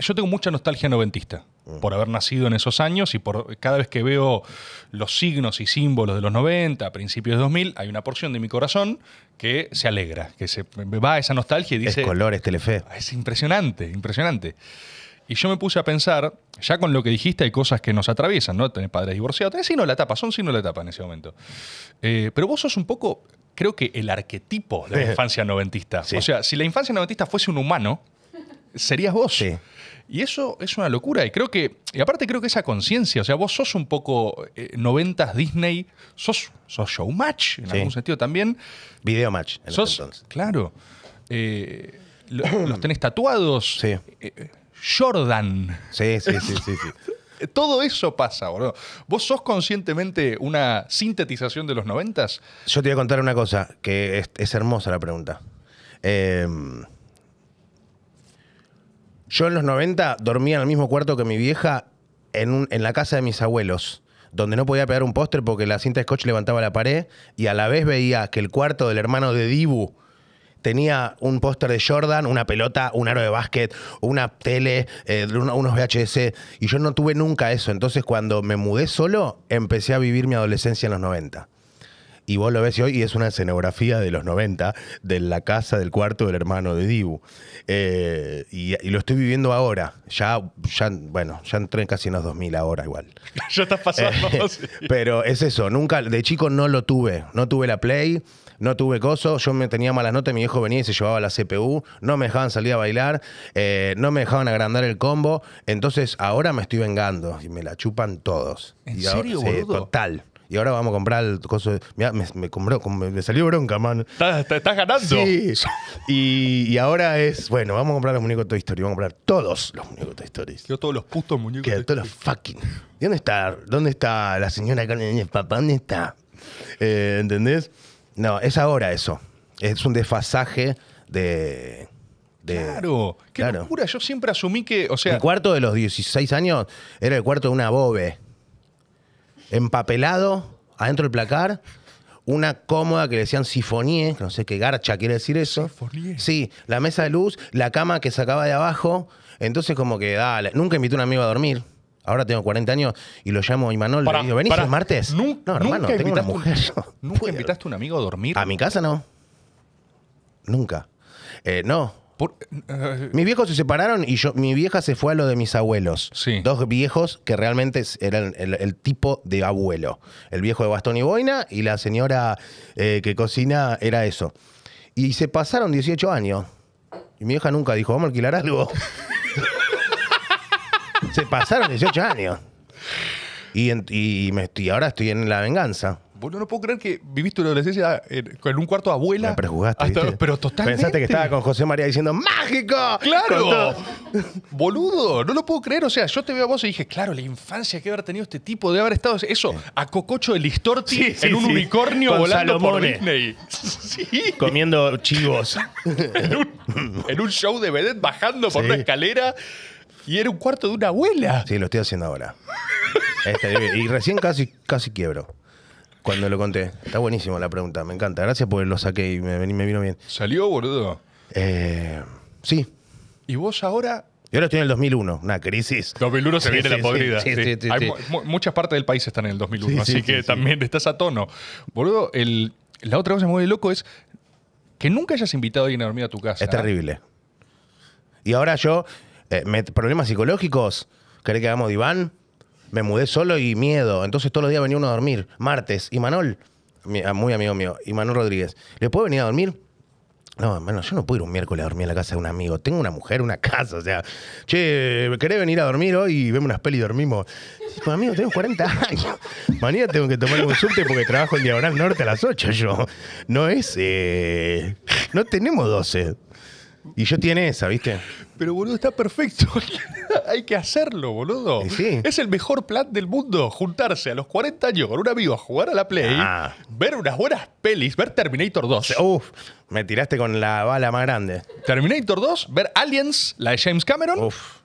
yo tengo mucha nostalgia noventista mm. por haber nacido en esos años y por cada vez que veo los signos y símbolos de los 90, principios de 2000, hay una porción de mi corazón que se alegra, que se me va esa nostalgia y dice... Es colores, Telefe. Ah, es impresionante, impresionante. Y yo me puse a pensar, ya con lo que dijiste, hay cosas que nos atraviesan, ¿no? Tener padres divorciados, tener signo de la etapa, son signos de la etapa en ese momento. Eh, pero vos sos un poco, creo que el arquetipo de la infancia noventista. O sea, si la infancia noventista fuese un humano, serías vos. Y eso es una locura. Y creo que, y aparte creo que esa conciencia, o sea, vos sos un poco eh, noventas Disney, sos, sos showmatch en algún sentido también. video en sos, Claro. Eh, los tenés tatuados. Sí. Eh, Jordan. Sí, sí, sí, sí. Todo eso pasa, boludo. ¿Vos sos conscientemente una sintetización de los noventas? Yo te voy a contar una cosa, que es, es hermosa la pregunta. Eh, yo en los 90 dormía en el mismo cuarto que mi vieja en, en la casa de mis abuelos, donde no podía pegar un póster porque la cinta de scotch levantaba la pared y a la vez veía que el cuarto del hermano de Dibu tenía un póster de Jordan, una pelota, un aro de básquet, una tele, eh, unos VHS, y yo no tuve nunca eso. Entonces cuando me mudé solo, empecé a vivir mi adolescencia en los 90 y vos lo ves hoy y es una escenografía de los 90, de la casa, del cuarto del hermano de Dibu. Eh, y, lo estoy viviendo ahora. Ya, ya, bueno, ya entré casi en los 2000 ahora igual. yo estás pasando. Eh, pero es eso, nunca, de chico no lo tuve. No tuve la Play, no tuve coso, yo me tenía malas notas, mi hijo venía y se llevaba la CPU, no me dejaban salir a bailar, eh, no me dejaban agrandar el combo. Entonces ahora me estoy vengando y me la chupan todos. ¿En serio, Total. Y ahora vamos a comprar cosas. Mirá, me, me, compró, me, salió bronca, man. ¿Estás, ganando? Sí. Y, ahora es, bueno, vamos a comprar los muñecos de Toy Story. Vamos a comprar todos los muñecos de Toy Story. Quiero todos los putos muñecos. Quiero todos los fucking. dónde está, dónde está la señora de Papá? ¿Dónde está? Eh, ¿Entendés? No, es ahora eso. Es un desfasaje de. claro, qué locura. Yo siempre asumí que, o sea. El cuarto de los 16 años era el cuarto de una bobe empapelado adentro del placar. Una cómoda que decían sifonier, no sé qué garcha quiere decir eso. Sí, la mesa de luz, la cama que sacaba de abajo. Entonces, como que, dale, nunca invité a un amigo a dormir. Ahora tengo 40 años y lo llamo y Imanol. le digo, ¿venís martes? no, hermano, nunca tengo una mujer. ¿Nunca invitaste a un amigo a dormir? A mi casa no. Nunca. Eh, no, mis viejos se separaron y yo, mi vieja se fue a lo de mis abuelos. Dos viejos que realmente eran el, tipo de abuelo. El viejo de bastón y boina y la señora eh, que cocina era eso. Y se pasaron 18 años. Y mi vieja nunca dijo, vamos a alquilar algo. se pasaron 18 años. Y, y, y ahora estoy en la venganza. Boludo, no puedo creer que viviste una adolescencia en eh, un cuarto de abuela. pero totalmente. Pensaste que estaba con José María diciendo ¡Mágico! ¡Claro! Boludo, no lo puedo creer. O sea, yo te veo a vos y dije, claro, la infancia que haber tenido este tipo, de haber estado eso, a cococho de listorti en un unicornio volando por Disney. Comiendo chivos. en, un, show de vedette bajando por una escalera y era un cuarto de una abuela. Sí, lo estoy haciendo ahora. Este, y recién casi, casi quiebro cuando lo conté. Está buenísima la pregunta, me encanta. Gracias por lo saqué y me, vino bien. ¿Salió, boludo? Eh, sí. ¿Y vos ahora Yo ahora estoy en el 2001, una crisis. 2001 se viene la podrida. Sí, sí, Hay, muchas partes del país están en el 2001, así que también estás a tono. Boludo, el, la otra cosa que me mueve loco es que nunca hayas invitado a alguien a dormir a tu casa. Es terrible. Y ahora yo, eh, problemas psicológicos, ¿querés que hagamos diván? Me mudé solo y miedo. Entonces todos los días venía uno a dormir. Martes. Y Manol, ah, muy amigo mío, y Manol Rodríguez. ¿Le puedo venir a dormir? No, hermano, yo no puedo ir un miércoles a dormir a la casa de un amigo. Tengo una mujer, una casa. O sea, che, ¿querés venir a dormir hoy y vemos unas peli y dormimos? amigo, tengo 40 años. Mañana tengo que tomar un subte porque trabajo en Diagonal Norte a las 8 yo. No es... Eh, no tenemos 12. Y yo tiene esa, ¿viste? Pero, boludo, está perfecto. Hay que hacerlo, boludo. Sí. Es el mejor plan del mundo. Juntarse a los 40 años con un amigo a jugar a la Play, ah. ver unas buenas pelis, ver Terminator 2. Uf, me tiraste con la bala más grande. Terminator 2, ver Aliens, la de James Cameron. Uf.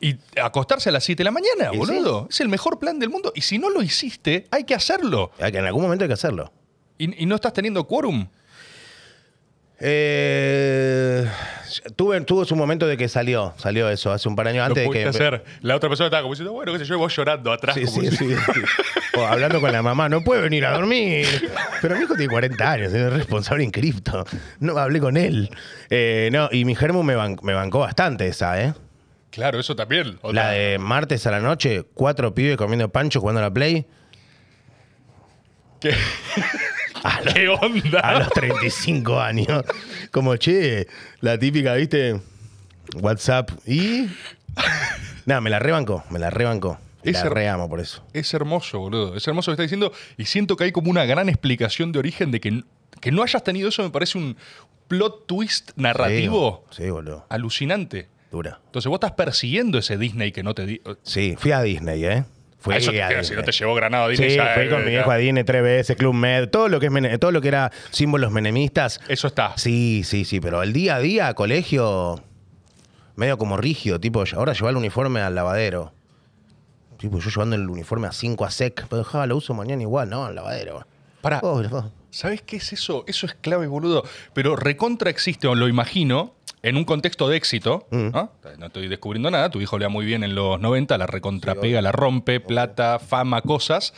Y acostarse a las 7 de la mañana, boludo. Es el mejor plan del mundo. Y si no lo hiciste, hay que hacerlo. En algún momento hay que hacerlo. y, y no estás teniendo quórum? Eh, tuve, tuvo su momento de que salió, salió eso hace un par de años antes de que. hacer. La otra persona estaba como diciendo, bueno, qué sé yo, vos llorando atrás. Sí, sí, sí, o hablando con la mamá, no puede venir a dormir. Pero mi hijo tiene 40 años, es responsable en cripto. No hablé con él. Eh, no, y mi germo me, me bancó bastante esa, ¿eh? Claro, eso también. la de martes a la noche, cuatro pibes comiendo pancho jugando a la play. ¿Qué? A los, ¿Qué onda? A los 35 años. Como, che, la típica, ¿viste? WhatsApp y. Nada, me la rebanco, me la rebanco. Es reamo por eso. Es hermoso, boludo. Es hermoso lo que está diciendo. Y siento que hay como una gran explicación de origen de que, que no hayas tenido eso. Me parece un plot twist narrativo. boludo. Alucinante. Dura. Entonces vos estás persiguiendo ese Disney que no te di. Sí, fui a Disney, ¿eh? Fue eso que. si no te llevó Granado Dine Sí, ya, con mi viejo Adine, 3BS, Club Med, todo lo que es todo lo que era símbolos menemistas. Eso está. Sí, sí, sí, pero el día a día, colegio, medio como rígido, tipo, ahora llevar el uniforme al lavadero. Tipo, yo llevando el uniforme a 5 a sec, pero pues, ja, lo uso mañana igual, no, al lavadero. Para. ¿Sabes qué es eso? Eso es clave, boludo. Pero recontra existe, o lo imagino, en un contexto de éxito, mm. ¿no? estoy descubriendo nada, tu hijo le lea muy bien en los 90, la recontrapega, la rompe, plata, fama, cosas,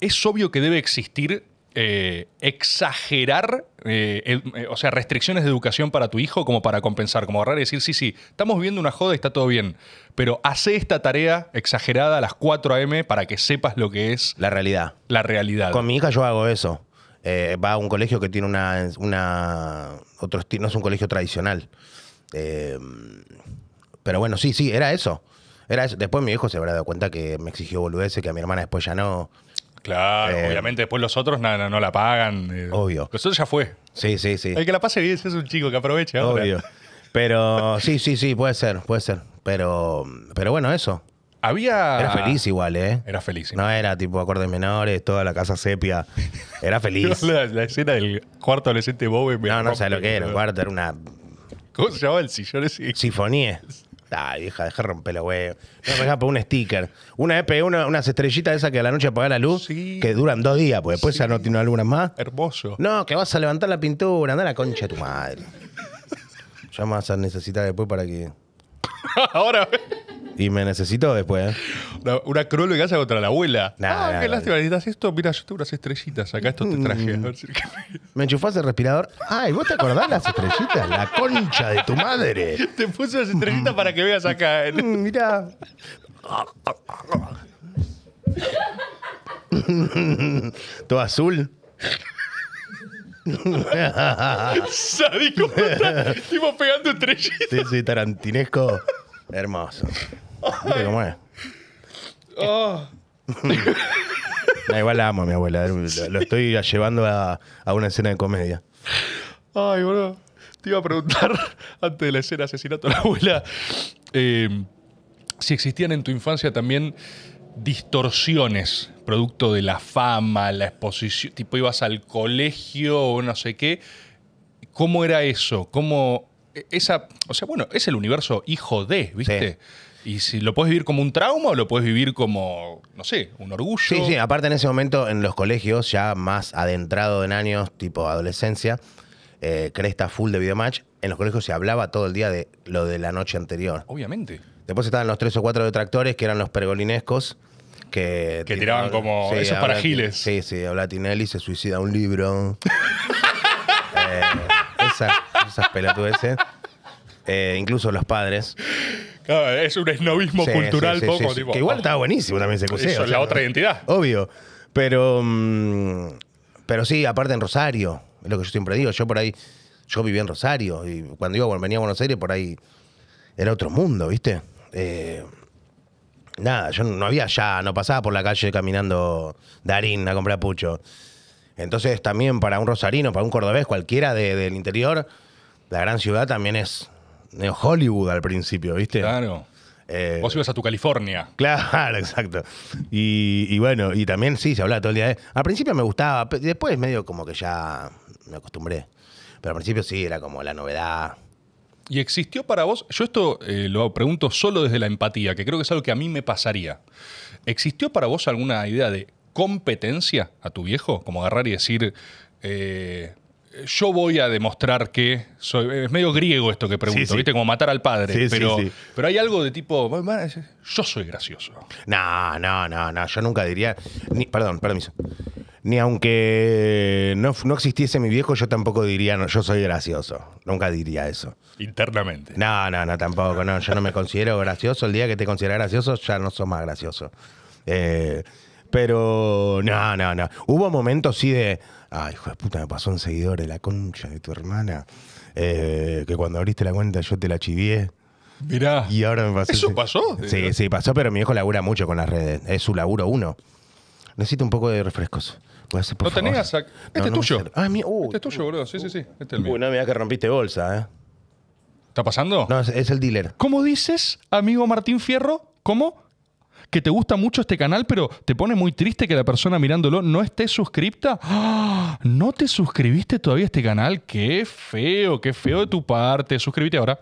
es obvio que debe existir eh, exagerar, eh, eh, o sea, restricciones de educación para tu hijo como para compensar, como agarrar y decir, sí, sí, estamos viendo una joda, y está todo bien, pero hace esta tarea exagerada a las 4 a.m. para que sepas lo que es... La realidad. La realidad. Con mi hija yo hago eso. va a un colegio que tiene una otro no es un colegio tradicional. Eh, pero bueno, sí, sí, era eso. Era eso. Después mi hijo se habrá dado cuenta que me exigió boludeces, que a mi hermana después ya no. Claro, eh, obviamente después los otros no la pagan. Eh, Obvio. Los otros ya fue. Sí, sí, sí. El que la pase bien es un chico que aprovecha. Obvio. Pero sí, sí, sí, puede ser, puede ser. Pero, pero bueno, eso. Había. Era feliz igual, ¿eh? Era feliz. No era tipo acordes menores, toda la casa sepia. Era feliz. la, escena del cuarto adolescente Bowie. No, no sé lo que era. El cuarto era una. ¿Cómo se llamaba el sillón ese? Sifonía. Ay, vieja, deja romper la huevo. No, me por un sticker. Una EP, unas estrellitas esas que a la noche apaga la luz, sí. que duran dos días, pues después ya no tiene algunas más. Hermoso. No, que vas a levantar la pintura, anda a la concha de tu madre. ya me vas a necesitar después para que. Ahora. Y me necesito después. ¿eh? Una, una cruel venganza contra la abuela. ah, qué lástima, necesitas esto. Mira, yo tengo unas estrellitas. Acá esto te traje. A ver si... Me enchufaste el respirador. Ay, ¿vos te acordás las estrellitas? La concha de tu madre. Te puse las estrellitas para que veas acá. Eh. Mm, Mira Todo azul. Sádico, Estuvimos pegando estrellitas. Sí, sí, tarantinesco. Hermoso. cómo es? Oh. igual la amo a mi abuela. Lo, estoy llevando a, una escena de comedia. Ay, boludo. Te iba a preguntar antes de la escena asesinato de la abuela eh, si existían en tu infancia también distorsiones producto de la fama, la exposición. Tipo, ibas al colegio o no sé qué. ¿Cómo era eso? ¿Cómo e, esa, o sea, bueno, es el universo hijo de, ¿viste? Y si lo puedes vivir como un trauma o lo puedes vivir como, no sé, un orgullo. Sí, sí, aparte en ese momento en los colegios, ya más adentrado en años, tipo adolescencia, eh, cresta full de videomatch, en los colegios se hablaba todo el día de lo de la noche anterior. Obviamente. Después estaban los tres o cuatro detractores que eran los pergolinescos. Que, que tiraban como esos parajiles. Sí, sí, habla Tinelli, se suicida un libro. Eh, esas pelotudeces. Eh, incluso los padres. es un esnovismo cultural poco. Que igual oh. estaba buenísimo también ese Eso es la otra identidad. Obvio. Pero, mm, pero sí, aparte en Rosario, es lo que yo siempre digo. Yo por ahí, yo vivía en Rosario y cuando iba, venía a Buenos Aires, por ahí era otro mundo, ¿viste? Eh, nada, yo no había ya, no pasaba por la calle caminando Darín a comprar pucho. Entonces también para un rosarino, para un cordobés, cualquiera del interior, la gran ciudad también es Hollywood al principio, ¿viste? Claro. Eh, vos ibas a tu California. Claro, exacto. Y, bueno, y también sí, se hablaba todo el día de... Al principio me gustaba, después medio como que ya me acostumbré. Pero al principio sí, era como la novedad. ¿Y existió para vos? Yo esto eh, lo pregunto solo desde la empatía, que creo que es algo que a mí me pasaría. ¿Existió para vos alguna idea de competencia a tu viejo? Como agarrar y decir, eh, yo voy a demostrar que soy. Es medio griego esto que pregunto, ¿viste? Como matar al padre. pero, pero hay algo de tipo. Yo soy gracioso. No, no, no, no. Yo nunca diría. perdón, permiso. Ni aunque no, existiese mi viejo, yo tampoco diría, no, yo soy gracioso. Nunca diría eso. Internamente. No, no, no, tampoco. No, yo no me considero gracioso. El día que te considera gracioso, ya no sos más gracioso. Eh, pero no, no, no. Hubo momentos sí de, ay, hijo de puta, me pasó un seguidor de la concha de tu hermana, eh, que cuando abriste la cuenta yo te la chivié. Mirá. Y ahora me pasó. ¿Eso pasó? Sí, sí, pasó, pero mi hijo labura mucho con las redes. Es su laburo uno. Necesito un poco de refrescos. no Este es tuyo. este es tuyo, boludo. Sí, sí, sí. Este es el uh, que rompiste bolsa, ¿eh? ¿Está pasando? No, es, es el dealer. ¿Cómo dices, amigo Martín Fierro? ¿Cómo? que te gusta mucho este canal, pero te pone muy triste que la persona mirándolo no esté suscripta. ¡Ah! ¿No te suscribiste todavía a este canal? ¡Qué feo! ¡Qué feo de tu parte! Suscríbete ahora.